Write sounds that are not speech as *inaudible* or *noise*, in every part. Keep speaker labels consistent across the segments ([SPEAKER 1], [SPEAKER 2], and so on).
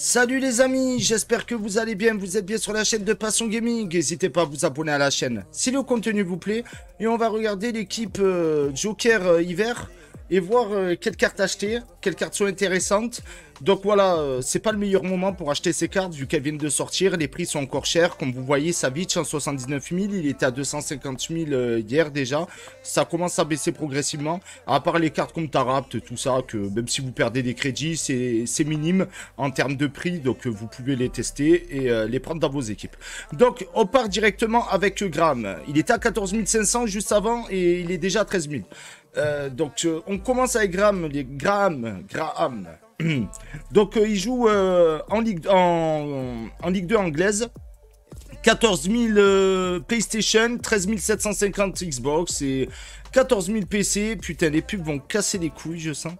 [SPEAKER 1] Salut les amis, j'espère que vous allez bien, vous êtes bien sur la chaîne de Passion Gaming, n'hésitez pas à vous abonner à la chaîne si le contenu vous plaît. Et on va regarder l'équipe euh, Joker euh, Hiver et voir euh, quelles cartes acheter, quelles cartes sont intéressantes. Donc voilà, euh, c'est pas le meilleur moment pour acheter ces cartes vu qu'elles viennent de sortir. Les prix sont encore chers. Comme vous voyez, Savic en 79 000, il était à 250 000 euh, hier déjà. Ça commence à baisser progressivement. À part les cartes comme Tarapt, tout ça, que même si vous perdez des crédits, c'est minime en termes de prix. Donc euh, vous pouvez les tester et euh, les prendre dans vos équipes. Donc on part directement avec Gram. Il était à 14 500 juste avant et il est déjà à 13 000. Euh, donc, euh, on commence avec Graham, Graham, Graham. *clears throat* donc, euh, il joue en, en, en, Ligue 2 anglaise. 14 000 PlayStation, 13 750 Xbox et 14 000 PC. Putain, les pubs vont casser les couilles, je sens.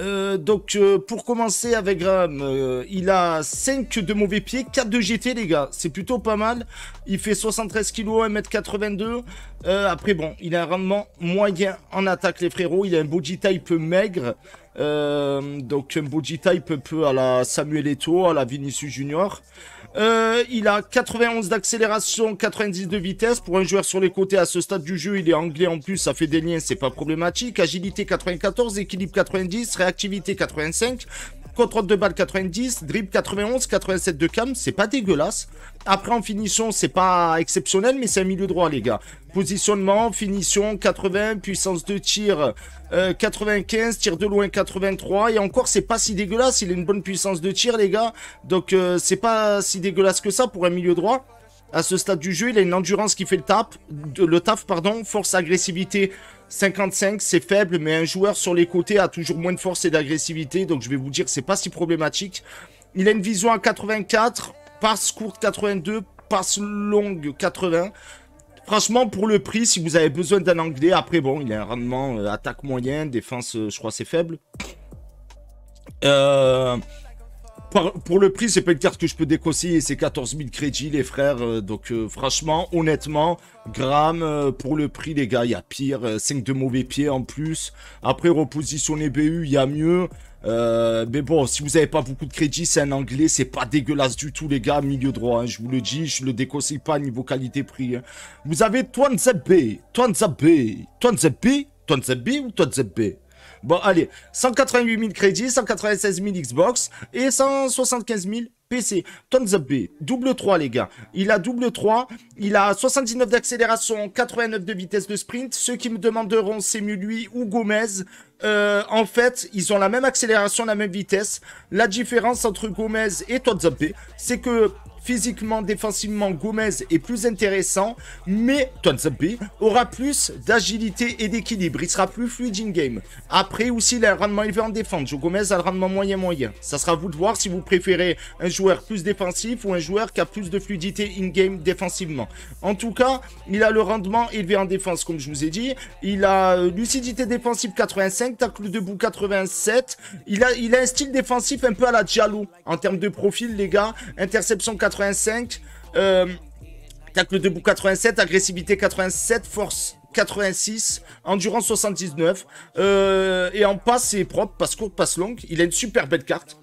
[SPEAKER 1] Euh, donc euh, pour commencer avec Graham, euh, il a 5 de mauvais pieds, 4 de GT les gars, c'est plutôt pas mal. Il fait 73 kg, 1m82. après bon, il a un rendement moyen en attaque les frérots, il a un body type maigre. Euh, donc un body type un peu à la Samuel Eto'o, à la Vinicius Junior. Euh, il a 91 d'accélération, 90 de vitesse. Pour un joueur sur les côtés à ce stade du jeu, il est anglais en plus, ça fait des liens, c'est pas problématique. Agilité 94, équilibre 90, réactivité 85, Contrôle de balle 90, dribble 91, 87 de cam, c'est pas dégueulasse. Après en finition, c'est pas exceptionnel, mais c'est un milieu droit les gars. Positionnement, finition 80, puissance de tir 95, euh, tir de loin 83 et encore c'est pas si dégueulasse, il a une bonne puissance de tir les gars. Donc euh, c'est pas si dégueulasse que ça pour un milieu droit à ce stade du jeu. Il a une endurance qui fait le, le taf, pardon, force, agressivité 55, c'est faible, mais un joueur sur les côtés a toujours moins de force et d'agressivité. Donc, je vais vous dire, c'est pas si problématique. Il a une vision à 84, passe courte 82, passe longue 80. Franchement, pour le prix, si vous avez besoin d'un anglais, après, bon, il a un rendement euh, attaque moyen, défense, euh, je crois, c'est faible. Euh, pour le prix, c'est pas une carte que je peux déconseiller. C'est 14 000 crédits, les frères. Euh, donc, euh, franchement, honnêtement, gramme, euh, pour le prix, les gars, il y a pire. 5 de mauvais pieds en plus. Après, repositionner BU, il y a mieux. mais bon, si vous n'avez pas beaucoup de crédits, c'est un anglais, c'est pas dégueulasse du tout, les gars, milieu droit. Hein, je vous le dis, je le déconseille pas niveau qualité-prix. Hein. Vous avez Twanzabé, Twanzabé, Twanzabé, B ou B Bon, allez, 188 000 crédits, 196 000 Xbox et 175 000 PC. Tons of B, double 3 les gars. Il a double 3, il a 79 d'accélération, 89 de vitesse de sprint. Ceux qui me demanderont c'est mieux lui ou Gomez. Euh, en fait, ils ont la même accélération, la même vitesse. La différence entre Gomez et Todzopé, c'est que physiquement, défensivement, Gomez est plus intéressant, mais Tonsabi aura plus d'agilité et d'équilibre. Il sera plus fluide in-game. Après aussi, il a un rendement élevé en défense. Gomez a le rendement moyen-moyen. Ça sera à vous de voir si vous préférez un joueur plus défensif ou un joueur qui a plus de fluidité in-game défensivement. En tout cas, il a le rendement élevé en défense, comme je vous ai dit. Il a euh, lucidité défensive 85 tacle debout 87. Il a, il a un style défensif un peu à la Diallo en termes de profil, les gars. Interception 85, euh, tacle debout 87, agressivité 87, force 86, endurance 79. Euh, et en passe, c'est propre, passe courte, passe longue. Il a une super belle carte.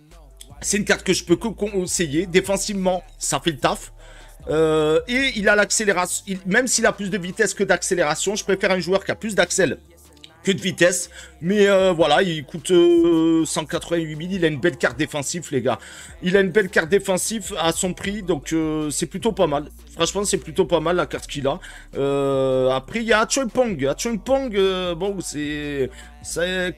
[SPEAKER 1] C'est une carte que je peux que conseiller. Défensivement, ça fait le taf. Euh, et il a l'accélération. Même s'il a plus de vitesse que d'accélération, je préfère un joueur qui a plus d'accel que de vitesse. Mais euh, voilà, il coûte 188 euh, 000. Il a une belle carte défensive, les gars. Il a une belle carte défensive à son prix, donc euh, c'est plutôt pas mal. Franchement, c'est plutôt pas mal la carte qu'il a. Euh, après, il y a Chung Pong. Pong, euh, bon, c'est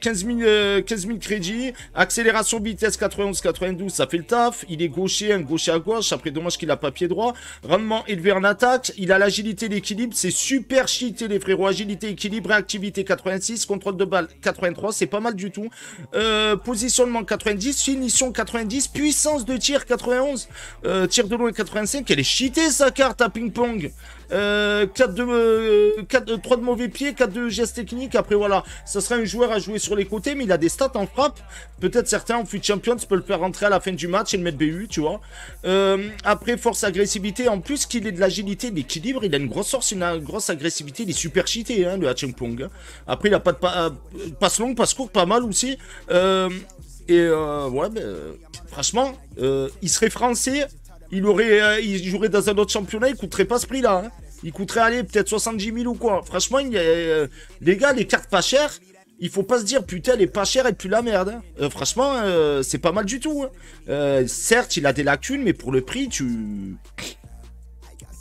[SPEAKER 1] 15 000, euh, crédits. Accélération vitesse 91-92, ça fait le taf. Il est gaucher, un gaucher à gauche. Après, dommage qu'il a pas pied droit. Rendement élevé en attaque. Il a l'agilité, l'équilibre. C'est super cheaté, les frérots. Agilité, équilibre, réactivité 86. Contrôle de balle 83. C'est pas mal du tout. Euh, positionnement 90. Finition 90. Puissance de tir 91. tir de loin 85. Elle est cheatée, sa carte à ping-pong. 4 euh, de, 4, euh, 3 euh, de mauvais pieds 4 de gestes techniques. Après, voilà, ça sera un joueur à jouer sur les côtés, mais il a des stats en frappe. Peut-être certains en champion tu peux le faire rentrer à la fin du match et le mettre BU, tu vois. après, force, agressivité. En plus, qu'il ait de l'agilité, de l'équilibre, il a une grosse force, une grosse agressivité. Il est super cheaté, hein, le Pong. Après, il a pas de passe longue, passe court pas mal aussi. et ouais, ben, franchement, il serait français il aurait, euh, il jouerait dans un autre championnat, il coûterait pas ce prix-là. Hein. Il coûterait aller peut-être 70 000 ou quoi. Franchement, il a, euh, les gars, les cartes pas chères, il faut pas se dire putain elle est pas chère et plus la merde. Hein. Euh, franchement, c'est pas mal du tout. Hein. certes, il a des lacunes, mais pour le prix, tu.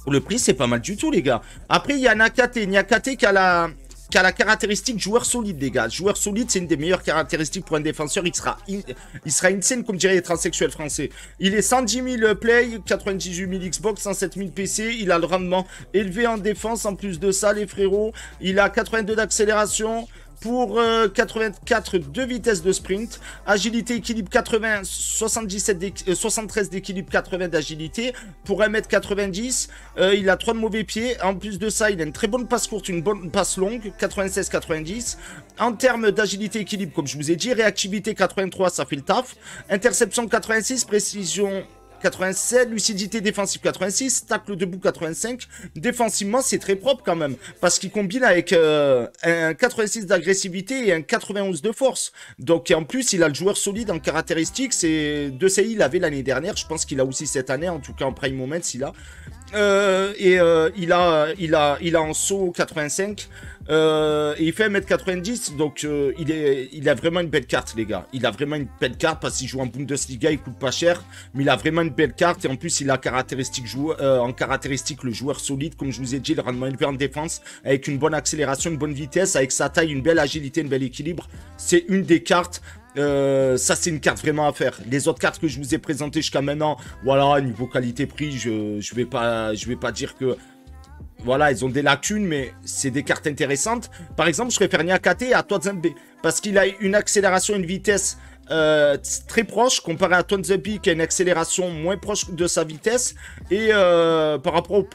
[SPEAKER 1] Pour le prix, c'est pas mal du tout, les gars. Après, il y a Nakate. Nakate qui a la qui a la caractéristique joueur solide, les gars. Joueur solide, c'est une des meilleures caractéristiques pour un défenseur. Il sera, il sera insane, comme dirait les transsexuels français. Il est 110 000 play, 98 000 Xbox, 107 000 PC. Il a le rendement élevé en défense. En plus de ça, les frérots, il a 82 d'accélération pour 84 euh, de vitesses de sprint, agilité équilibre 80, 77 73 d'équilibre, 80 d'agilité pour 1m90. Euh, il a 3 de mauvais pieds. En plus de ça, il a une très bonne passe courte, une bonne passe longue, 96-90. En termes d'agilité équilibre, comme je vous ai dit, réactivité 83, ça fait le taf. Interception 86, précision 87, lucidité défensive 86, tacle debout 85. Défensivement, c'est très propre quand même, parce qu'il combine avec euh, un 86 d'agressivité et un 91 de force. Donc en plus, il a le joueur solide en caractéristiques. C'est De CI, il avait l'année dernière, je pense qu'il a aussi cette année, en tout cas en prime moment, il a. Euh, et euh, il a, il a, il a en saut 85. Euh, il fait 1m90, donc euh, il, est, il a vraiment une belle carte, les gars. Il a vraiment une belle carte parce qu'il joue en Bundesliga, il coûte pas cher, mais il a vraiment une belle carte. Et en plus, il a caractéristique euh, en caractéristique le joueur solide, comme je vous ai dit, le rendement élevé en défense, avec une bonne accélération, une bonne vitesse, avec sa taille, une belle agilité, une belle équilibre. C'est une des cartes ça c'est une carte vraiment à faire. Les autres cartes que je vous ai présentées jusqu'à maintenant, voilà, niveau qualité-prix, je, je vais pas je vais pas dire que voilà, ils ont des lacunes, mais c'est des cartes intéressantes. Par exemple, je préfère Niakate à Todzembe parce qu'il a une accélération, une vitesse euh, très proche comparé à Todzembe qui a une accélération moins proche de sa vitesse et euh, par, rapport au,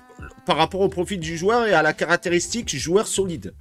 [SPEAKER 1] par profil du joueur et à la caractéristique joueur solide.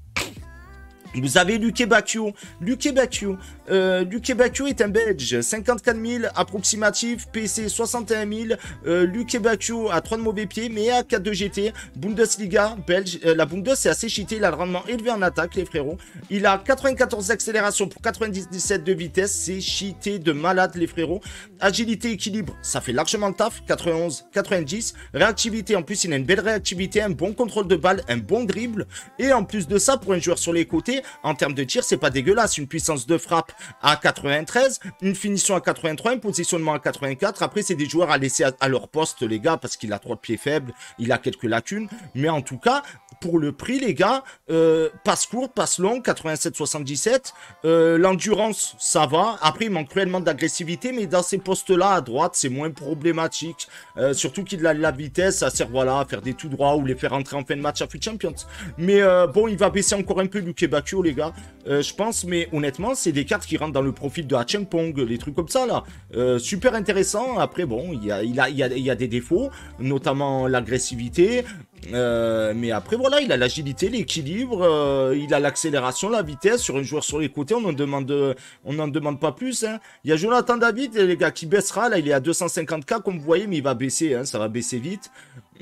[SPEAKER 1] Vous avez Luke Bakio. Luke Bakio, euh, du est un Belge, 54 000 approximatif, PC 61 000, euh, Luc a 3 de mauvais pieds, mais à 4 de GT, Bundesliga, Belge, euh, la Bundes C'est assez cheatée, il a le rendement élevé en attaque, les frérots. Il a 94 d'accélération pour 97 de vitesse, c'est cheaté de malade, les frérots. Agilité, équilibre, ça fait largement le taf, 91, 90. Réactivité, en plus, il a une belle réactivité, un bon contrôle de balle, un bon dribble. Et en plus de ça, pour un joueur sur les côtés, en termes de tir, c'est pas dégueulasse, une puissance de frappe à 93, une finition à 83, un positionnement à 84. Après, c'est des joueurs à laisser à, leur poste, les gars, parce qu'il a trois pieds faibles, il a quelques lacunes. Mais en tout cas, pour le prix, les gars, euh, passe court, passe long, 87-77. Euh, l'endurance, ça va. Après, il manque cruellement d'agressivité, mais dans ces postes-là, à droite, c'est moins problématique. Euh, surtout qu'il a la vitesse, ça sert voilà, à faire des tout droits ou les faire entrer en fin de match à Future Champions. Mais bon, il va baisser encore un peu Luke Bakio, les gars, je pense. Mais honnêtement, c'est des cartes qui rentre dans le profil de Hacheng Pong, les trucs comme ça là. Euh, super intéressant. Après, bon, il y a, il il a, des défauts, notamment l'agressivité. Euh, mais après, voilà, il a l'agilité, l'équilibre, euh, il a l'accélération, la vitesse. Sur un joueur sur les côtés, on n'en demande, demande pas plus. Hein. Il y a Jonathan David, les gars, qui baissera. Là, il est à 250K, comme vous voyez, mais il va baisser. Hein. ça va baisser vite.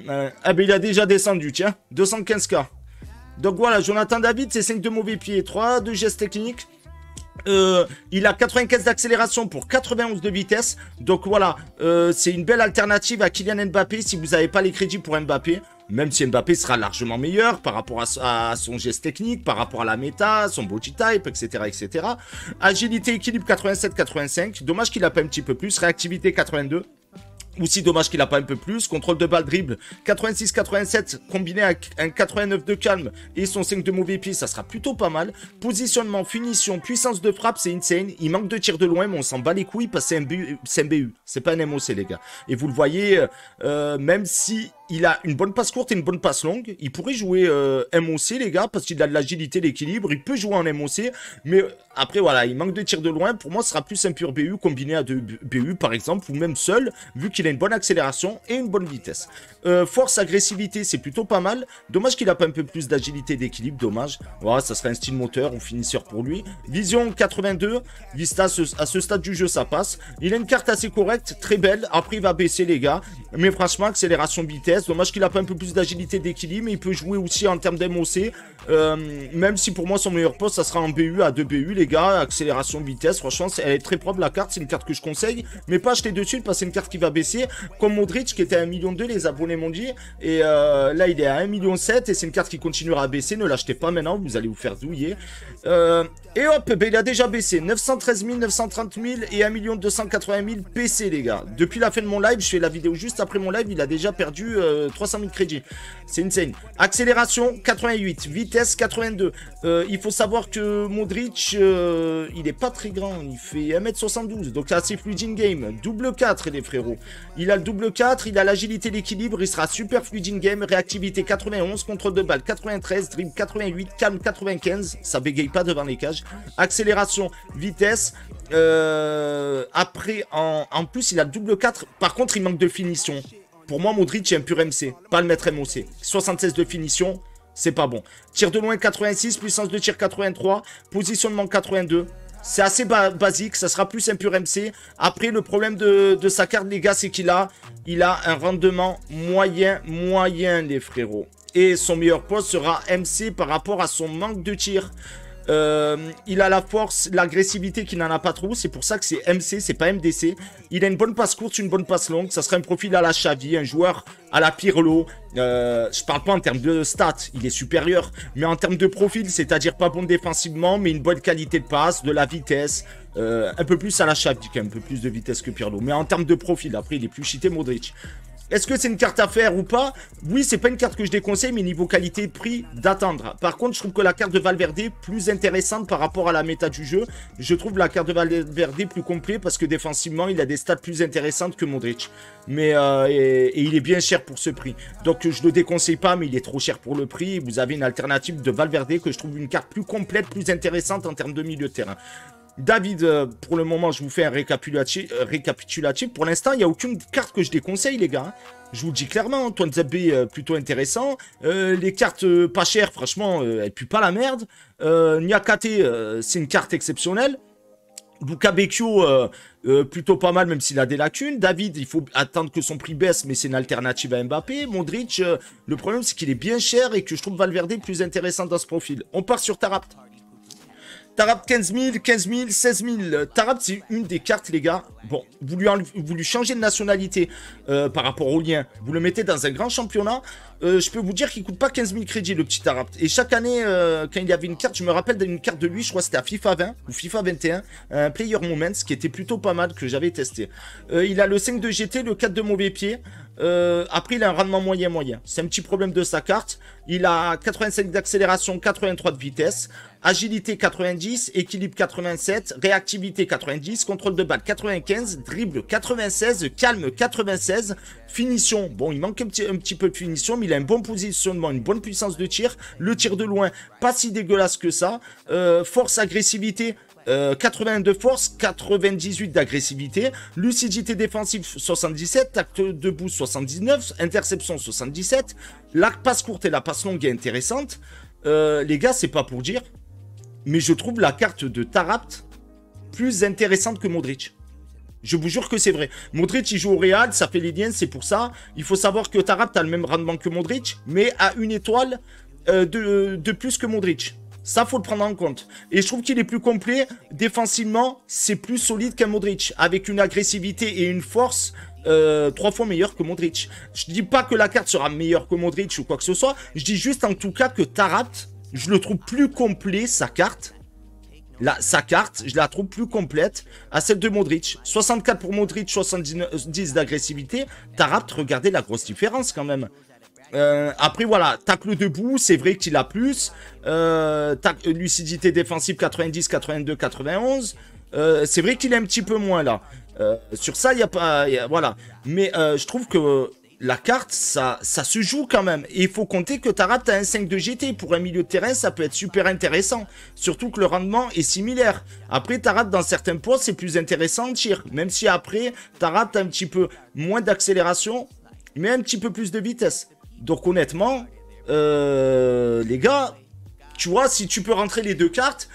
[SPEAKER 1] ah, ben, il a déjà descendu, tiens. 215K. Donc voilà, Jonathan David, c'est 5 de mauvais pieds, 3 de gestes techniques. Euh, il a 95 d'accélération pour 91 de vitesse. Donc voilà, euh, c'est une belle alternative à Kylian Mbappé si vous n'avez pas les crédits pour Mbappé. Même si Mbappé sera largement meilleur par rapport à, son geste technique, par rapport à la méta, son body type, etc. etc. Agilité, équilibre 87-85. Dommage qu'il n'a pas un petit peu plus. Réactivité 82. Aussi dommage qu'il n'a pas un peu plus. Contrôle de balle, dribble. 86-87 combiné à un 89 de calme et son 5 de mauvais pied, ça sera plutôt pas mal. Positionnement, finition, puissance de frappe, c'est insane. Il manque de tir de loin, mais on s'en bat les couilles parce que c'est un BU. C'est pas un MOC, les gars. Et vous le voyez, euh, euh, même si il a une bonne passe courte et une bonne passe longue. Il pourrait jouer euh, MOC, les gars, parce qu'il a de l'agilité, l'équilibre. Il peut jouer en MOC, mais euh, après, voilà, il manque de tir de loin. Pour moi, ce sera plus un pur BU combiné à deux BU, par exemple, ou même seul, vu qu'il a une bonne accélération et une bonne vitesse. Euh, force, agressivité, c'est plutôt pas mal. Dommage qu'il n'a pas un peu plus d'agilité, et d'équilibre, dommage. Voilà, ça serait un style moteur ou finisseur pour lui. Vision 82, Vista, à ce, à ce stade du jeu, ça passe. Il a une carte assez correcte, très belle. Après, il va baisser, les gars. Mais franchement, accélération, vitesse Dommage qu'il n'a pas un peu plus d'agilité d'équilibre, mais il peut jouer aussi en termes d'MOC. Euh, même si pour moi son meilleur poste, ça sera en BU, à 2 BU, les gars. Accélération, vitesse, franchement, elle est très propre la carte. C'est une carte que je conseille. Mais pas acheter dessus parce que c'est une carte qui va baisser. Comme Modric qui était à 1,2 million, les abonnés m'ont dit. Et euh, là, il est à 1,7 million et c'est une carte qui continuera à baisser. Ne l'achetez pas maintenant, vous allez vous faire douiller. Euh, et hop, ben, il a déjà baissé. 913 000, 930 000 et 1 280 000 PC, les gars. Depuis la fin de mon live, je fais la vidéo juste après mon live, il a déjà perdu 300 euh, 000 crédits. C'est une scène. Accélération 88, vitesse 82. Euh, il faut savoir que Modric, euh, il est pas très grand, il fait 1m72, donc c'est assez fluide in-game. Double 4 les frérots. Il a le double 4, il a l'agilité, l'équilibre, il sera super fluide in-game, réactivité 91, contrôle de balle 93, dribble 88, calme 95, ça bégaye pas devant les cages. Accélération, vitesse. après, en, en plus, il a le double 4, par contre, il manque de finition. Pour moi, Modric est un pur MC, pas le maître MOC. 76 de finition, c'est pas bon. Tir de loin 86, puissance de tir 83, positionnement 82. C'est assez basique, ça sera plus un pur MC. Après, le problème de, sa carte, les gars, c'est qu'il a, il a un rendement moyen, moyen, les frérots. Et son meilleur poste sera MC par rapport à son manque de tir. Euh, il a la force, l'agressivité qu'il n'en a pas trop. C'est pour ça que c'est MC, c'est pas MDC. Il a une bonne passe courte, une bonne passe longue. Ça serait un profil à la Chavie, un joueur à la Pirlo. Euh, je parle pas en termes de stats, il est supérieur. Mais en termes de profil, c'est-à-dire pas bon défensivement, mais une bonne qualité de passe, de la vitesse. Euh, un peu plus à la Xavi, un peu plus de vitesse que Pirlo. Mais en termes de profil, après, il est plus cheaté Modric. Est-ce que c'est une carte à faire ou pas Oui, c'est pas une carte que je déconseille, mais niveau qualité-prix, d'attendre. Par contre, je trouve que la carte de Valverde plus intéressante par rapport à la méta du jeu. Je trouve la carte de Valverde plus complète parce que défensivement, il a des stats plus intéressantes que Modric. Mais euh, et, il est bien cher pour ce prix. Donc je le déconseille pas, mais il est trop cher pour le prix. Vous avez une alternative de Valverde que je trouve une carte plus complète, plus intéressante en termes de milieu de terrain. David, euh, pour le moment, je vous fais un euh, récapitulatif. Pour l'instant, il n'y a aucune carte que je déconseille, les gars. Hein. Je vous le dis clairement, Antoine Zabé, euh, plutôt intéressant. les cartes pas chères, franchement, elles puent pas la merde. Nyakate, c'est une carte exceptionnelle. Bukabekyo, plutôt pas mal, même s'il a des lacunes. David, il faut attendre que son prix baisse, mais c'est une alternative à Mbappé. Modric, le problème, c'est qu'il est bien cher et que je trouve Valverde plus intéressant dans ce profil. On part sur Tarap. Tarap 15 000, 15 000, 16 000. Tarap, c'est une des cartes, les gars. Bon, vous lui, vous changez de nationalité euh, par rapport au lien. Vous le mettez dans un grand championnat. Euh, je peux vous dire qu'il coûte pas 15 000 crédits, le petit Tarap. Et chaque année, euh, quand il y avait une carte, je me rappelle d'une carte de lui, je crois que c'était à FIFA 20 ou FIFA 21, un Player Moments, qui était plutôt pas mal, que j'avais testé. Euh, il a le 5 de GT, le 4 de mauvais pied. Euh, après, il a un rendement moyen-moyen. C'est un petit problème de sa carte. Il a 85 d'accélération, 83 de vitesse, agilité 90, équilibre 87, réactivité 90, contrôle de balle 95, dribble 96, calme 96, finition. Bon, il manque un petit, peu de finition, mais il a un bon positionnement, une bonne puissance de tir. Le tir de loin, pas si dégueulasse que ça. Euh, force, agressivité, 81 de force, 98 d'agressivité, lucidité défensive 77, tact debout 79, interception 77, la passe courte et la passe longue est intéressante. Euh, les gars, c'est pas pour dire, mais je trouve la carte de Tarapt plus intéressante que Modric. Je vous jure que c'est vrai. Modric, il joue au Real, ça fait les liens, c'est pour ça. Il faut savoir que Tarapt a le même rendement que Modric, mais a une étoile euh, de, de plus que Modric. Ça, faut le prendre en compte. Et je trouve qu'il est plus complet. Défensivement, c'est plus solide qu'un Modric, avec une agressivité et une force euh, trois fois meilleure que Modric. Je dis pas que la carte sera meilleure que Modric ou quoi que ce soit. Je dis juste en tout cas que Tarapt, je le trouve plus complet, sa carte. La, sa carte, je la trouve plus complète à celle de Modric. 64 pour Modric, 70 d'agressivité. Tarapt, regardez la grosse différence quand même. Euh, après, voilà, tacle debout, c'est vrai qu'il a plus. Euh, euh, lucidité défensive 90, 82, 91. c'est vrai qu'il est un petit peu moins là. sur ça, il n'y a pas... voilà. Mais je trouve que la carte, ça, ça se joue quand même. Et il faut compter que Tarat a un 5 de GT. Pour un milieu de terrain, ça peut être super intéressant. Surtout que le rendement est similaire. Après, Tarat, dans certains points, c'est plus intéressant de tir. Même si après, Tarat a un petit peu moins d'accélération, mais un petit peu plus de vitesse. Donc honnêtement, euh, les gars, tu vois, si tu peux rentrer les deux cartes,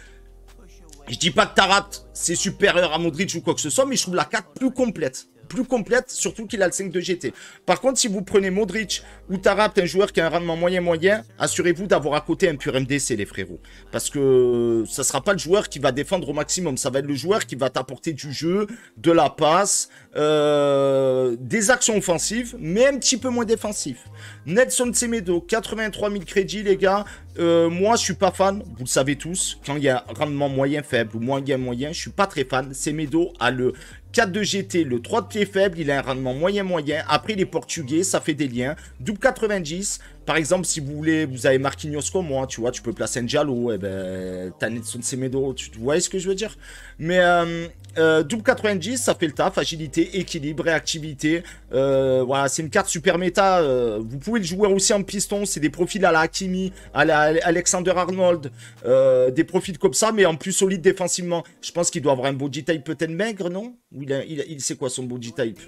[SPEAKER 1] je dis pas que Tarat c'est supérieur à Modric ou quoi que ce soit, mais je trouve la carte plus complète plus complète, surtout qu'il a le 5 de GT. Par contre, si vous prenez Modric ou Tarap, un joueur qui a un rendement moyen-moyen, assurez-vous d'avoir à côté un pur MDC, les frérots. Parce que ça sera pas le joueur qui va défendre au maximum, ça va être le joueur qui va t'apporter du jeu, de la passe, euh, des actions offensives, mais un petit peu moins défensif. Nelson Semedo, 83 000 crédits, les gars. Euh, moi, je suis pas fan, vous le savez tous. Quand il y a rendement moyen faible ou moyen moyen, je suis pas très fan. Semedo a le, 4 de GT, le 3 de pied faible, il a un rendement moyen-moyen. Après, les Portugais, ça fait des liens. Double 90, par exemple, si vous voulez, vous avez Marquinhos comme moi, tu vois, tu peux placer Jallo, et eh ben, t'as Nelson Semedo, tu vois ce que je veux dire Mais euh, euh, double 90, ça fait le taf, agilité, équilibre, réactivité, euh, voilà, c'est une carte super méta, vous pouvez le jouer aussi en piston, c'est des profils à la Hakimi, à la Alexander Arnold, des profils comme ça, mais en plus solide défensivement. Je pense qu'il doit avoir un body type peut-être maigre, non Ou il, il sait quoi son body type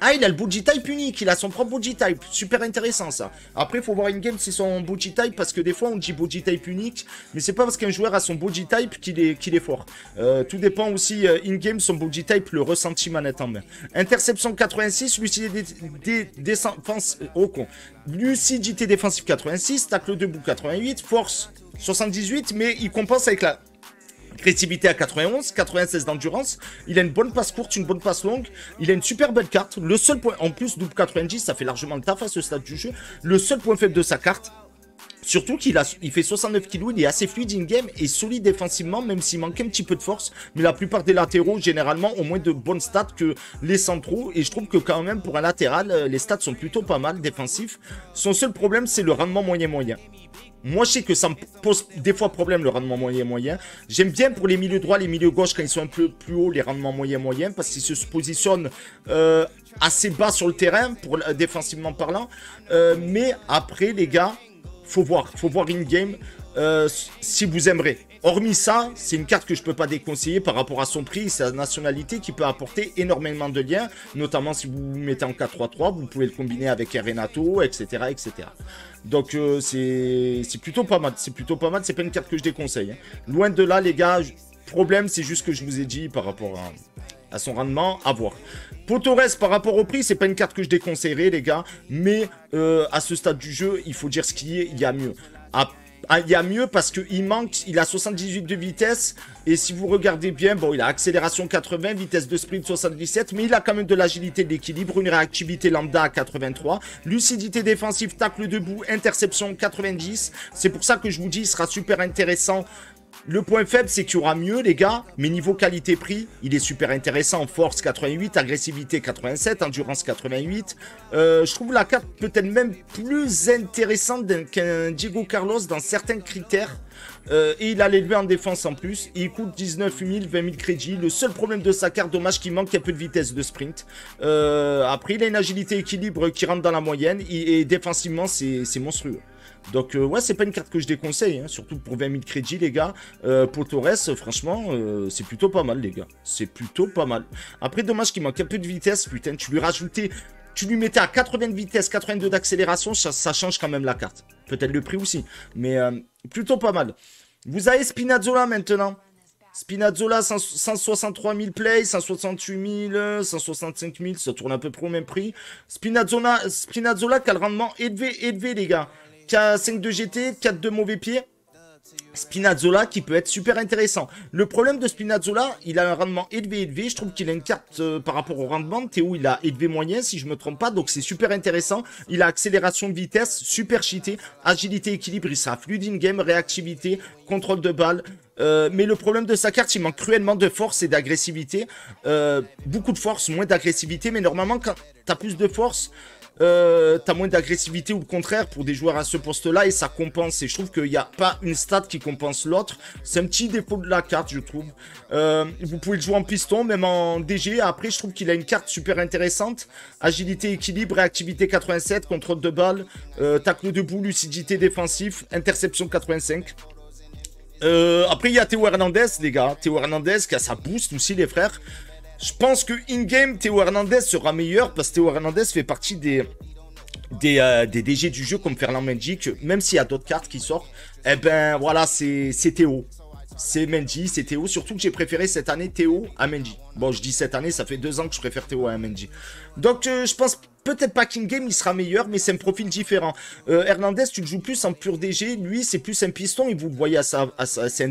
[SPEAKER 1] ah, il a le bougie type unique, il a son propre bougie type. Super intéressant ça. Après, il faut voir in game si son bougie type, parce que des fois on dit bougie type unique, mais c'est pas parce qu'un joueur a son bougie type qu'il est, est fort. Euh, tout dépend aussi euh, in-game, son bougie type, le ressenti manette en main. Interception 86, lucidité euh, Lucidité défensive 86, tacle debout 88, force 78, mais il compense avec la Créativité à 91, 96 d'endurance. Il a une bonne passe courte, une bonne passe longue. Il a une super belle carte. Le seul point, en plus, double 90, ça fait largement le taf à ce stade du jeu. Le seul point faible de sa carte, Surtout qu'il a, il fait 69 kilos, il est assez fluide in-game et solide défensivement, même s'il manque un petit peu de force. Mais la plupart des latéraux, généralement, ont moins de bonnes stats que les centraux. Et je trouve que quand même, pour un latéral, euh, les stats sont plutôt pas mal défensifs. Son seul problème, c'est le rendement moyen-moyen. Moi, je sais que ça me pose des fois problème le rendement moyen-moyen. J'aime bien pour les milieux droits, les milieux gauche, quand ils sont un peu plus hauts, les rendements moyen moyens parce qu'ils se positionnent euh, assez bas sur le terrain, pour, défensivement parlant. Euh, mais après, les gars, faut voir. Faut voir in-game euh, si vous aimerez. Hormis ça, c'est une carte que je peux pas déconseiller par rapport à son prix sa nationalité qui peut apporter énormément de liens, notamment si vous mettez en 4-3-3, vous pouvez le combiner avec Renato, etc. etc. Donc euh, c'est plutôt pas mal, c'est plutôt pas mal, c'est pas une carte que je déconseille. Hein. Loin de là les gars, problème c'est juste que je vous ai dit par rapport à, son rendement, à voir. Potores par rapport au prix, c'est pas une carte que je déconseillerais les gars, mais euh, à ce stade du jeu, il faut dire ce y a, il y a mieux. Ah, il y a mieux parce qu'il manque, il a 78 de vitesse. Et si vous regardez bien, bon, il a accélération 80, vitesse de sprint 77, mais il a quand même de l'agilité, de l'équilibre, une réactivité lambda à 83, lucidité défensive, tacle debout, interception 90. C'est pour ça que je vous dis, il sera super intéressant le point faible, c'est qu'il y aura mieux, les gars, mais niveau qualité-prix, il est super intéressant. Force 88, agressivité 87, endurance 88. Euh, je trouve la carte peut-être même plus intéressante qu'un Diego Carlos dans certains critères. Euh, et il a l'élevé en défense en plus. il coûte 19 000, 20 000 crédits. Le seul problème de sa carte, dommage qu'il manque un peu de vitesse de sprint. Euh, après, il a une agilité équilibre qui rentre dans la moyenne. et défensivement, c'est monstrueux. Donc, euh, ouais, c'est pas une carte que je déconseille, hein, surtout pour 20 000 crédits, les gars. Euh, pour Torres, franchement, euh, c'est plutôt pas mal, les gars. C'est plutôt pas mal. Après, dommage qu'il manque un peu de vitesse, putain. Tu lui rajoutais tu lui mettais à 80 de vitesse, 82 d'accélération, ça, change quand même la carte. Peut-être le prix aussi, mais plutôt pas mal. Vous avez Spinazzola maintenant. Spinazzola, 163 000 plays, 168 000, 165 000, ça tourne à peu près au même prix. Spinazzola, Spinazzola qui le rendement élevé, élevé les gars. 5 de GT, 4 de mauvais pieds, Spinazzola qui peut être super intéressant. Le problème de Spinazzola, il a un rendement élevé élevé, je trouve qu'il a une carte euh, par rapport au rendement, Théo il a élevé moyen si je me trompe pas, donc c'est super intéressant. Il a accélération de vitesse, super cheaté, agilité, équilibre, il sera fluide in-game, réactivité, contrôle de balle. Euh, mais le problème de sa carte, il manque cruellement de force et d'agressivité. Euh, beaucoup de force, moins d'agressivité, mais normalement quand t'as plus de force, euh, t'as moins d'agressivité ou le contraire pour des joueurs à ce poste-là et ça compense. Et je trouve qu'il n'y a pas une stat qui compense l'autre. C'est un petit défaut de la carte, je trouve. Euh, vous pouvez le jouer en piston, même en DG. Après, je trouve qu'il a une carte super intéressante. Agilité, équilibre, réactivité 87, contrôle de balle, euh, tacle debout, lucidité défensif, interception 85. après, il y a Théo Hernandez, les gars. Théo Hernandez qui a sa boost aussi, les frères. Je pense que in-game, Théo Hernandez sera meilleur parce que Théo Hernandez fait partie des, des, euh, DG du jeu comme Fernand Mendy, même s'il y a d'autres cartes qui sortent, eh ben voilà, c'est Théo. C'est Mendy, c'est Théo. Surtout que j'ai préféré cette année Théo à Mendy. Bon, je dis cette année, ça fait deux ans que je préfère Théo à Mendy. Donc, euh, je pense Peut-être pas King Game, il sera meilleur, mais c'est un profil différent. Euh, Hernandez, tu le joues plus en pur DG. Lui, c'est plus un piston et vous le voyez à ça. sa, c'est un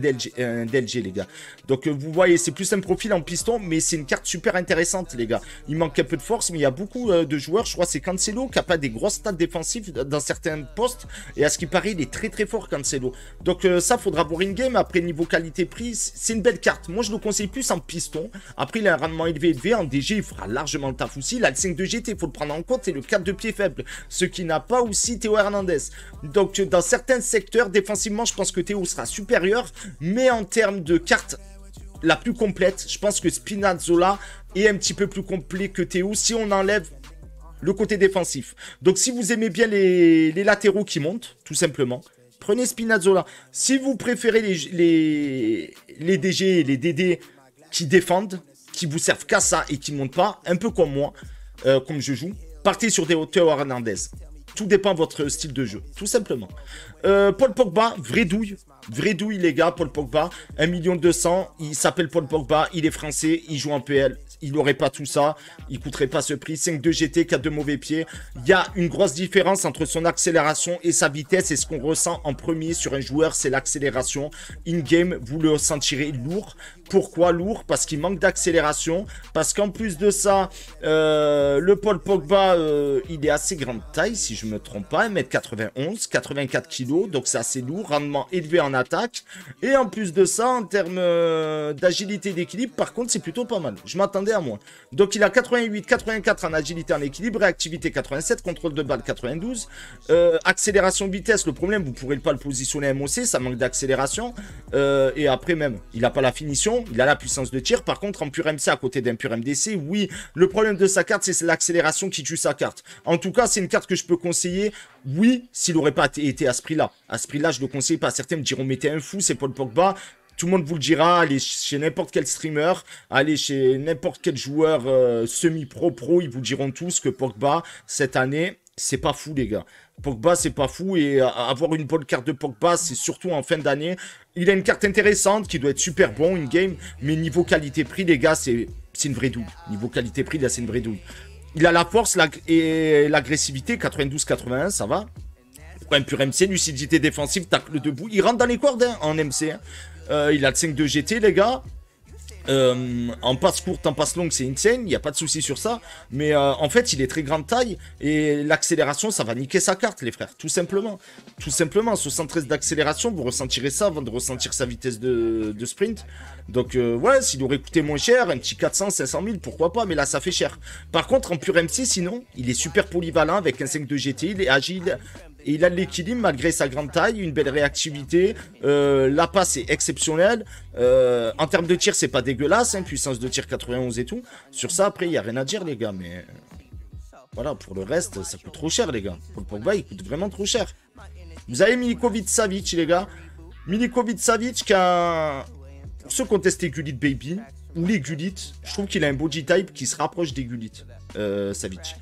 [SPEAKER 1] DLG, les gars. Donc, euh, vous voyez, c'est plus un profil en piston, mais c'est une carte super intéressante, les gars. Il manque un peu de force, mais il y a beaucoup euh, de joueurs. Je crois c'est Cancelo qui a pas des grosses stats défensives dans certains postes. Et à ce qui paraît, il est très très fort, Cancelo. Donc, euh, ça, faudra voir in-game. Après, niveau qualité-prix, c'est une belle carte. Moi, je le conseille plus en piston. Après, il a un rendement élevé, élevé. En DG, il fera largement le taf aussi. Il le 5 de GT, il faut le prendre en compte, c'est le 4 de pied faible, ce qui n'a pas aussi Théo Hernandez. Donc euh, dans certains secteurs, défensivement, je pense que Théo sera supérieur, mais en termes de carte la plus complète, je pense que Spinazzola est un petit peu plus complet que Théo si on enlève le côté défensif. Donc si vous aimez bien les, latéraux qui montent, tout simplement, prenez Spinazzola. Si vous préférez les, les, les DG et les DD qui défendent, qui vous servent qu'à ça et qui montent pas, un peu comme moi, euh, comme je joue, partez sur des hauteurs Hernandez. Tout dépend de votre style de jeu, tout simplement. Euh, Paul Pogba, vraie douille. Vraie douille, les gars, Paul Pogba. 1 million il s'appelle Paul Pogba, il est français, il joue en PL. Il n'aurait pas tout ça, il coûterait pas ce prix. 5-2 GT, 4 de mauvais pieds. Il y a une grosse différence entre son accélération et sa vitesse. Et ce qu'on ressent en premier sur un joueur, c'est l'accélération. In-game, vous le sentirez lourd. Pourquoi lourd Parce qu'il manque d'accélération. Parce qu'en plus de ça, euh, le Paul Pogba, euh, il est assez grande taille, si je ne me trompe pas. 1m91, 84 kg, donc c'est assez lourd. Rendement élevé en attaque. Et en plus de ça, en termes euh, d'agilité et d'équilibre, par contre, c'est plutôt pas mal. Je m'attendais à moins. Donc il a 88, 84 en agilité en équilibre, réactivité 87, contrôle de balle 92, accélération vitesse. Le problème, vous ne pourrez pas le positionner MOC, ça manque d'accélération. et après même, il n'a pas la finition il a la puissance de tir. Par contre, en pur MC à côté d'un pur MDC, oui, le problème de sa carte, c'est l'accélération qui tue sa carte. En tout cas, c'est une carte que je peux conseiller. Oui, s'il n'aurait pas été à ce prix-là. À ce prix-là, je le conseille pas. Certains me diront, mettez un fou, c'est Paul Pogba tout le monde vous le dira, allez chez n'importe quel streamer, allez chez n'importe quel joueur euh, semi-pro-pro, ils vous diront tous que Pogba, cette année, c'est pas fou les gars. Pogba, c'est pas fou. Et euh, avoir une bonne carte de Pogba, c'est surtout en fin d'année. Il a une carte intéressante qui doit être super bon, une game. Mais niveau qualité-prix, les gars, c'est une vraie douille. Niveau qualité-prix, là, c'est une vraie douille. Il a la force et l'agressivité, 92-81, ça va. Un pur MC, lucidité défensive, tacle debout. Il rentre dans les cordes hein, en MC. Hein. Euh, il a le 5 de GT, les gars. Euh, en passe courte, en passe longue, c'est insane, il n'y a pas de souci sur ça. Mais euh, en fait, il est très grande taille et l'accélération, ça va niquer sa carte, les frères, tout simplement. Tout simplement, ce d'accélération, vous ressentirez ça avant de ressentir sa vitesse de, sprint. Donc, euh, ouais, s'il aurait coûté moins cher, un petit 400, 500 000, pourquoi pas, mais là, ça fait cher. Par contre, en pur MC, sinon, il est super polyvalent avec un 5 de GT, il est agile, et il a l'équilibre malgré sa grande taille, une belle réactivité. Euh, la passe est exceptionnelle. Euh, en termes de tir, c'est pas dégueulasse. Hein, puissance de tir 91 et tout. Sur ça, après, il n'y a rien à dire, les gars. Mais euh, voilà, pour le reste, ça coûte trop cher, les gars. Pour le Pogba, il coûte vraiment trop cher. Vous avez Milikovic-Savic, les gars. Milikovic-Savic qui a... Pour ceux testé Gulit Baby, ou les Gulit, je trouve qu'il a un body type qui se rapproche des Gulit, euh, Savic.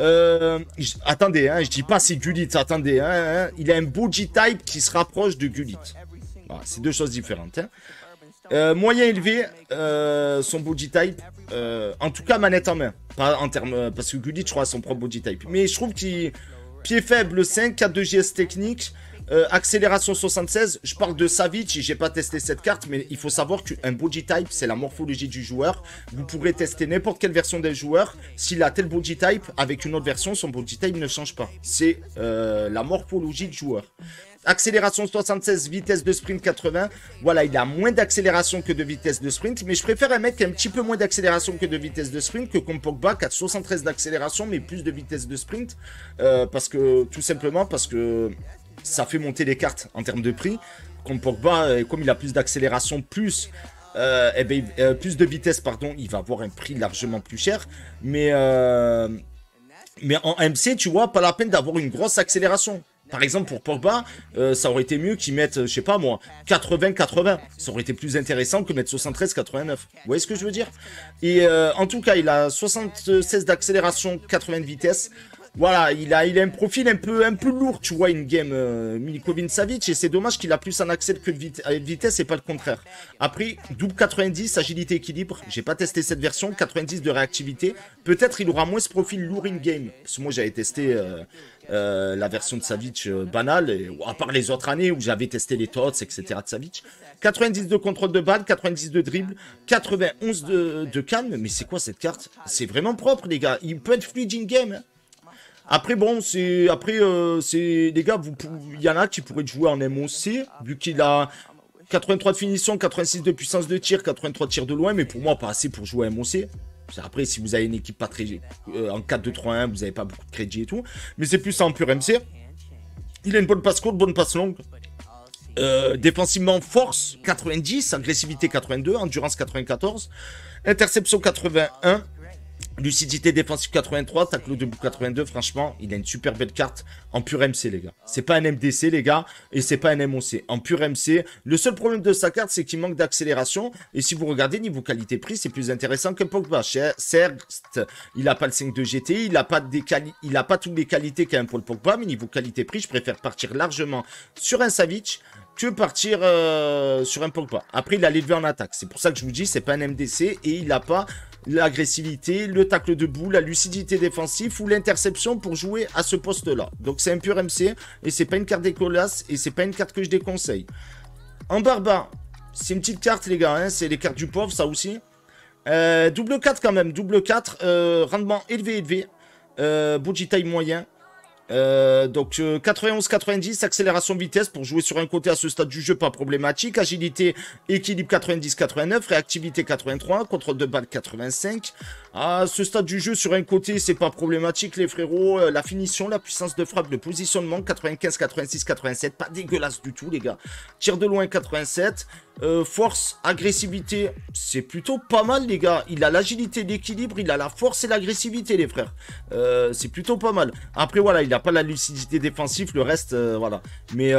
[SPEAKER 1] Euh, attendez, hein, je dis pas c'est Gulit. attendez. Hein, hein. il a un boogie type qui se rapproche de Gulit. c'est deux choses différentes. Euh, moyen élevé, euh, son body type, en tout cas manette en main, pas en termes, parce que Gulit, je crois, a son propre body type. Mais je trouve qu'il pied faible 5, 4 de GS technique, euh, accélération 76, je parle de Savic, j'ai pas testé cette carte, mais il faut savoir qu'un body type, c'est la morphologie du joueur. Vous pourrez tester n'importe quelle version des joueur. S'il a tel body type, avec une autre version, son body type ne change pas. C'est euh, la morphologie du joueur. Accélération 76, vitesse de sprint 80. Voilà, il a moins d'accélération que de vitesse de sprint, mais je préfère un mec qui a un petit peu moins d'accélération que de vitesse de sprint que comme Pogba qui a 73 d'accélération mais plus de vitesse de sprint euh, parce que tout simplement parce que ça fait monter les cartes en termes de prix. Comme Pogba, euh, comme il a plus d'accélération, plus euh, eh ben, euh, plus de vitesse, pardon, il va avoir un prix largement plus cher. Mais, mais en MC, tu vois, pas la peine d'avoir une grosse accélération. Par exemple, pour Pogba, ça aurait été mieux qu'il mette, je sais pas moi, 80-80. Ça aurait été plus intéressant que mettre 73-89. Vous voyez ce que je veux dire Et en tout cas, il a 76 d'accélération, 80 de vitesse voilà, il a, il a un profil un peu, un peu lourd, tu vois, une game euh, Milikovic Savic, et c'est dommage qu'il a plus un accès que de euh, vitesse et pas le contraire. Après, double 90, agilité, équilibre, j'ai pas testé cette version, 90 de réactivité, peut-être il aura moins ce profil lourd in-game, parce que moi j'avais testé euh, euh, la version de Savic banale, et, à part les autres années où j'avais testé les tots, etc. de Savic. 90 de contrôle de balle, 90 de dribble, 91 de, de calme, mais c'est quoi cette carte C'est vraiment propre les gars, il peut être fluide in-game, hein. Après, bon, c'est. Après, euh, c'est. Les gars, il y en a qui pourraient jouer en MOC, vu qu'il a 83 de finition, 86 de puissance de tir, 83 de tir de loin, mais pour moi, pas assez pour jouer en MOC. Après, si vous avez une équipe pas très. Euh, en 4-2-3-1, vous n'avez pas beaucoup de crédit et tout. Mais c'est plus en pur MC. Il a une bonne passe courte, bonne passe longue. Euh, défensivement, force 90, agressivité 82, endurance 94, interception 81, Lucidité défensive 83, tacle debout 82, franchement, il a une super belle carte en pur MC, les gars. C'est pas un MDC, les gars, et c'est pas un MOC. En pur MC, le seul problème de sa carte, c'est qu'il manque d'accélération. Et si vous regardez, niveau qualité-prix, c'est plus intéressant qu'un Pogba. Certes, il a pas le 5 de GT, il a pas, des il a pas toutes les qualités qu'un même pour le Pogba, mais niveau qualité-prix, je préfère partir largement sur un Savic que partir euh, sur un Pogba. Après, il a l'élevé en attaque. C'est pour ça que je vous dis, c'est pas un MDC et il n'a pas l'agressivité, le tacle debout, la lucidité défensive ou l'interception pour jouer à ce poste-là. Donc c'est un pur MC et c'est pas une carte décolasse. et c'est pas une carte que je déconseille. En barba, c'est une petite carte les gars, hein, c'est les cartes du pauvre ça aussi. Euh, double 4 quand même, double 4, euh, rendement élevé élevé, euh, taille moyen, euh, donc 91-90, euh, accélération vitesse pour jouer sur un côté à ce stade du jeu pas problématique, agilité, équilibre 90-89, réactivité 83, contrôle de balle 85. À ce stade du jeu sur un côté c'est pas problématique les frérots, euh, la finition, la puissance de frappe, de positionnement 95-86-87, pas dégueulasse du tout les gars. Tir de loin 87. Euh, force, agressivité, c'est plutôt pas mal les gars. Il a l'agilité, l'équilibre, il a la force et l'agressivité les frères. Euh, c'est plutôt pas mal. Après voilà, il n'a pas la lucidité défensive, le reste euh, voilà. Mais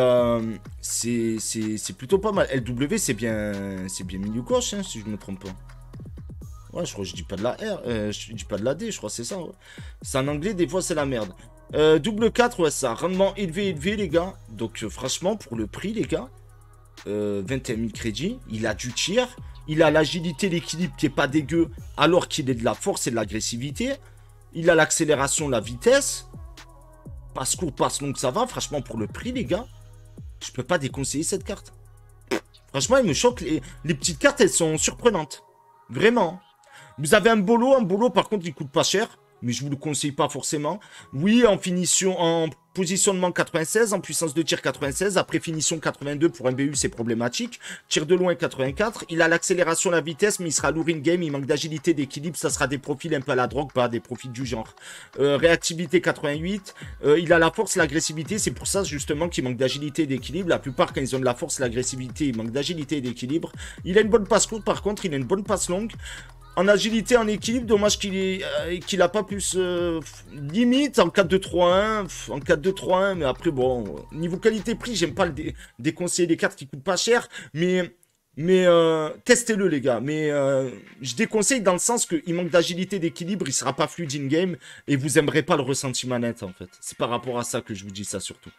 [SPEAKER 1] c'est plutôt pas mal. LW c'est bien c'est bien milieu gauche hein, si je me trompe pas. Ouais, je crois que je dis pas de la R, je dis pas de la D, je crois c'est ça. C'est en anglais, des fois c'est la merde. double 4, ouais, ça, rendement élevé, élevé, les gars. Donc, franchement, pour le prix, les gars, 21 euh, 000 crédits, il a du tir, il a l'agilité, l'équilibre qui est pas dégueu, alors qu'il est de la force et de l'agressivité. Il a l'accélération, la vitesse. Passe court, passe long, ça va. Franchement, pour le prix, les gars, je peux pas déconseiller cette carte. Franchement, il me choque. Les, petites cartes, elles sont surprenantes. Vraiment. Vous avez un bolo. Un bolo, par contre, il coûte pas cher mais je vous le conseille pas forcément. Oui, en finition, en positionnement 96, en puissance de tir 96, après finition 82 pour un BU, c'est problématique. Tir de loin 84, il a l'accélération, la vitesse, mais il sera lourd in game, il manque d'agilité, d'équilibre, ça sera des profils un peu à la drogue, pas des profils du genre. Euh, réactivité 88, euh, il a la force, l'agressivité, c'est pour ça justement qu'il manque d'agilité et d'équilibre. La plupart quand ils ont de la force, l'agressivité, il manque d'agilité et d'équilibre. Il a une bonne passe courte par contre, il a une bonne passe longue en agilité, en équilibre. Dommage qu'il n'a euh, pas plus euh, limite en 4-2-3-1. En 4-2-3-1, mais après, bon, niveau qualité-prix, j'aime pas le déconseiller des cartes qui coûtent pas cher. Mais, mais euh, testez-le, les gars. Mais je déconseille dans le sens qu'il manque d'agilité, d'équilibre. Il sera pas fluide in-game et vous aimerez pas le ressenti manette, en fait. C'est par rapport à ça que je vous dis ça, surtout.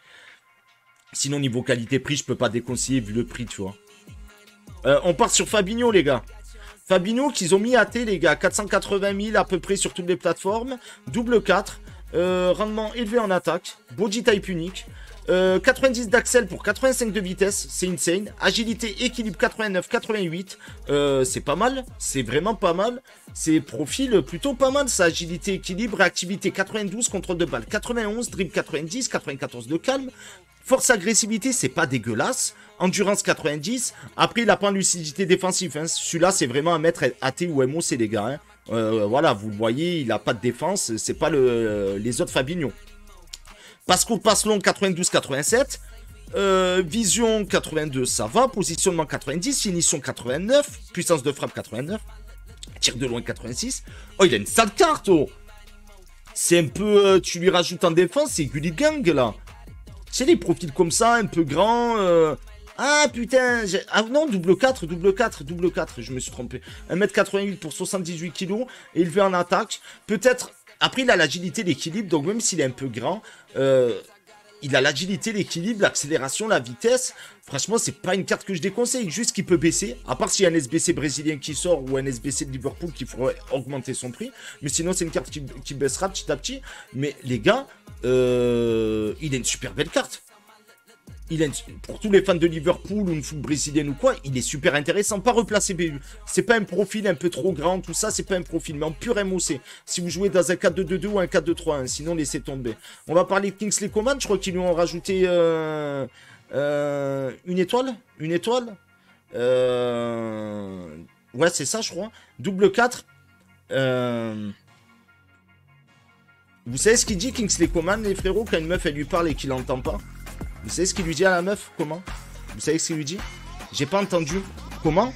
[SPEAKER 1] Sinon, niveau qualité-prix, je peux pas déconseiller vu le prix, tu vois. on part sur Fabinho, les gars. Fabinho qu'ils ont mis à T, les gars. 480 000 à peu près sur toutes les plateformes. Double 4. Euh, rendement élevé en attaque. Body type unique. 90 euh, d'axel pour 85 de vitesse, c'est insane. Agilité, équilibre 89, 88, euh, c'est pas mal, c'est vraiment pas mal. C'est profil plutôt pas mal, sa Agilité, équilibre, réactivité 92, contrôle de balle 91, dribble 90, 94 de calme, Force agressivité, c'est pas dégueulasse. Endurance 90. Après, il en lucidité défensive. Hein. Celui-là, c'est vraiment un maître AT ou MOC, les gars. Hein. Euh, voilà, vous voyez, il a pas de défense. C'est pas les autres Fabinho. passe long, 92-87. vision 82, ça va. Positionnement 90. Finition 89. Puissance de frappe 89. Tir de loin 86. Oh, il a une sale carte, oh. C'est un peu. Euh, tu lui rajoutes en défense, c'est Gang, là. C'est des profils comme ça, un peu grands. Euh. Ah putain, ah non, double 4, double 4, double 4, je me suis trompé. 1m88 pour 78 kg, élevé en attaque. Peut-être, après il a l'agilité, l'équilibre, donc même s'il est un peu grand, euh, il a l'agilité, l'équilibre, l'accélération, la vitesse. Franchement, c'est pas une carte que je déconseille, juste qu'il peut baisser. À part s'il y a un SBC brésilien qui sort ou un SBC de Liverpool qui ferait augmenter son prix. Mais sinon, c'est une carte qui, qui, baissera petit à petit. Mais les gars, euh, il a une super belle carte est, pour tous les fans de Liverpool ou une foot brésilienne ou quoi, il est super intéressant. Pas replacer BU. C'est pas un profil un peu trop grand, tout ça, c'est pas un profil, mais en pur MOC. Si vous jouez dans un 4 2 2 ou un 4 2 3 sinon laissez tomber. On va parler de Kingsley Coman, je crois qu'ils lui ont rajouté euh, euh, une étoile. Une étoile. Euh, ouais, c'est ça, je crois. Double 4. Vous savez ce qu'il dit Kingsley Coman, les frérots, quand une meuf elle lui parle et qu'il l'entend pas vous savez ce qu'il lui dit à la meuf Comment Vous savez ce qu'il lui dit J'ai pas entendu. Comment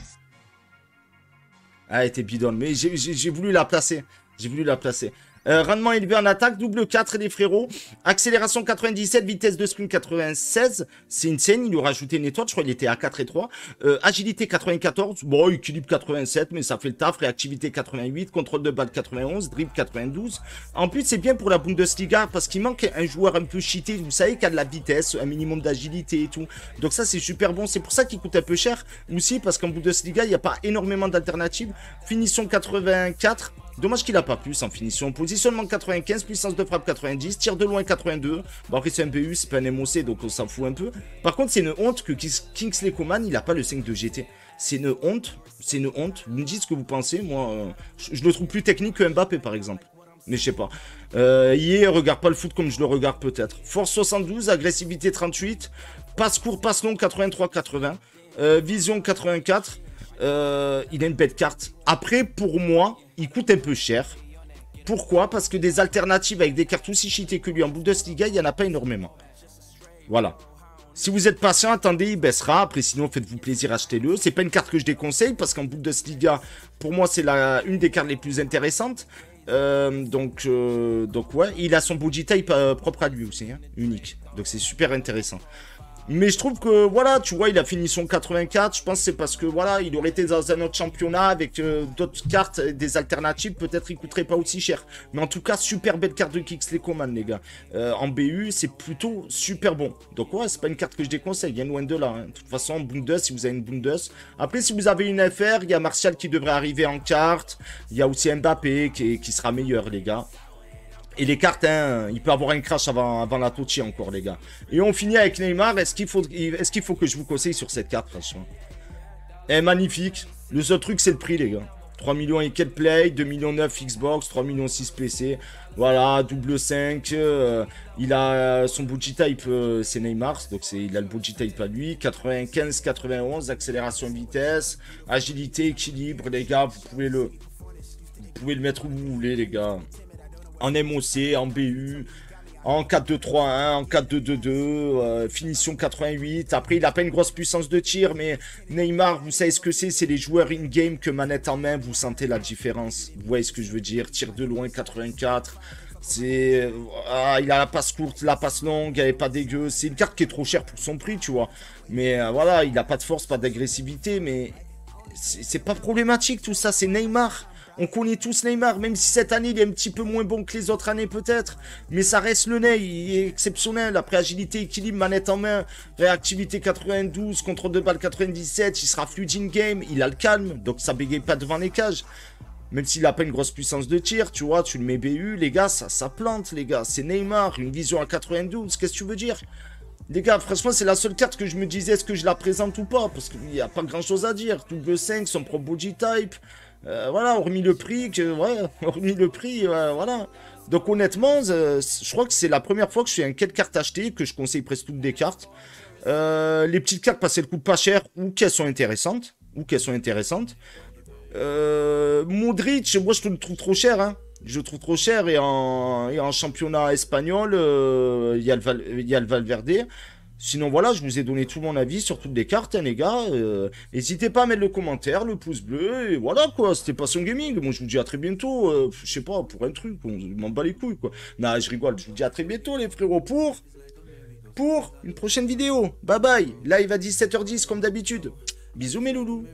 [SPEAKER 1] Ah, elle était bidonne. Mais j'ai voulu la placer. J'ai voulu la placer. Euh, rendement élevé en attaque, double 4 des frérots. Accélération 97, vitesse de sprint 96. C'est une scène, il lui a rajouté une étoile, je crois qu'il était à 4 et 3. Euh, agilité 94, bon, équilibre 87, mais ça fait le taf. Réactivité 88, contrôle de balle 91, dribble 92. En plus, c'est bien pour la Bundesliga parce qu'il manque un joueur un peu cheaté, vous savez, qui a de la vitesse, un minimum d'agilité et tout. Donc ça, c'est super bon. C'est pour ça qu'il coûte un peu cher aussi parce qu'en Bundesliga, il n'y a pas énormément d'alternatives. Finition 84, Dommage qu'il n'a pas plus en finition. Positionnement 95, puissance de frappe 90, tir de loin 82. Bon, après, c'est un PU, c'est pas un MOC, donc on s'en fout un peu. Par contre, c'est une honte que Kingsley Coman, il n'a pas le 5 de GT. C'est une honte, c'est une honte. Vous me dites ce que vous pensez, moi, euh, je, le trouve plus technique que Mbappé, par exemple. Mais je sais pas. Euh, est regarde pas le foot comme je le regarde peut-être. Force 72, agressivité 38, passe court, passe long 83-80, euh, vision 84. Euh, il a une belle carte. Après, pour moi, il coûte un peu cher. Pourquoi Parce que des alternatives avec des cartes aussi cheatées que lui en Bundesliga, il n'y en a pas énormément. Voilà. Si vous êtes patient, attendez, il baissera. Après, sinon, faites-vous plaisir, achetez-le. C'est pas une carte que je déconseille parce qu'en Bundesliga, pour moi, c'est une des cartes les plus intéressantes. Euh, donc, euh, donc ouais, il a son body type propre à lui aussi, hein, unique. Donc c'est super intéressant. Mais je trouve que, voilà, tu vois, il a fini son 84. Je pense que c'est parce que, voilà, il aurait été dans un autre championnat avec euh, d'autres cartes, des alternatives. Peut-être il coûterait pas aussi cher. Mais en tout cas, super belle carte de Kicks commandes les gars. Euh, en BU, c'est plutôt super bon. Donc, ouais, c'est pas une carte que je déconseille. Bien loin de là. Hein. De toute façon, Bundes, si vous avez une Bundes. Après, si vous avez une FR, il y a Martial qui devrait arriver en carte. Il y a aussi Mbappé qui sera meilleur, les gars. Et les cartes, hein, il peut avoir un crash avant, avant la Tochi encore, les gars. Et on finit avec Neymar. Est-ce qu'il faut, est qu'il faut que je vous conseille sur cette carte, franchement Elle eh, est magnifique. Le seul truc, c'est le prix, les gars. 3 millions et quelques Play, 2 millions 9 Xbox, 3 millions 6 PC. Voilà, double 5. Euh, il a son body type, euh, c'est Neymar, donc il a le body type à lui. 95, 91, accélération vitesse, agilité, équilibre, les gars. Vous pouvez le, vous pouvez le mettre où vous voulez, les gars en MOC, en BU, en 4-2-3-1, en 4-2-2-2, euh, finition 88. Après, il a pas une grosse puissance de tir, mais Neymar, vous savez ce que c'est C'est les joueurs in-game que manette en main, vous sentez la différence. Vous voyez ce que je veux dire Tir de loin 84. C'est. Ah, il a la passe courte, la passe longue, elle est pas dégueu. C'est une carte qui est trop chère pour son prix, tu vois. Mais euh, voilà, il n'a pas de force, pas d'agressivité, mais. C'est pas problématique tout ça, c'est Neymar. On connaît tous Neymar, même si cette année il est un petit peu moins bon que les autres années peut-être. Mais ça reste le nez, il est exceptionnel. Après agilité, équilibre, manette en main, réactivité 92, contrôle de balle 97, il sera fluide in game, il a le calme, donc ça bégaye pas devant les cages. Même s'il a pas une grosse puissance de tir, tu vois, tu le mets BU, les gars, ça, ça plante, les gars. C'est Neymar, une vision à 92, qu'est-ce que tu veux dire les gars, franchement, c'est la seule carte que je me disais, est-ce que je la présente ou pas Parce qu'il n'y a pas grand-chose à dire. Double 5, son propre body type, euh, voilà, hormis le prix, que, ouais, *laughs* hormis le prix, euh, voilà. Donc honnêtement, euh, je crois que c'est la première fois que je fais un quête carte achetées, que je conseille presque toutes des cartes. les petites cartes passent le coup pas cher ou qu'elles sont intéressantes, ou qu'elles sont intéressantes. Modric, moi je le trouve trop cher, hein. Je le trouve trop cher et en, championnat espagnol, il y, a y a le Valverde. Sinon, voilà, je vous ai donné tout mon avis sur toutes les cartes, hein, les gars. Euh, n'hésitez pas à mettre le commentaire, le pouce bleu, et voilà, quoi. C'était Passion Gaming. Moi, je vous dis à très bientôt, euh, je sais pas, pour un truc, on m'en bat les couilles, quoi. Non, je rigole, je vous dis à très bientôt, les frérots, pour... Pour une prochaine vidéo. Bye bye. Live à 17h10, comme d'habitude. Bisous, mes loulous.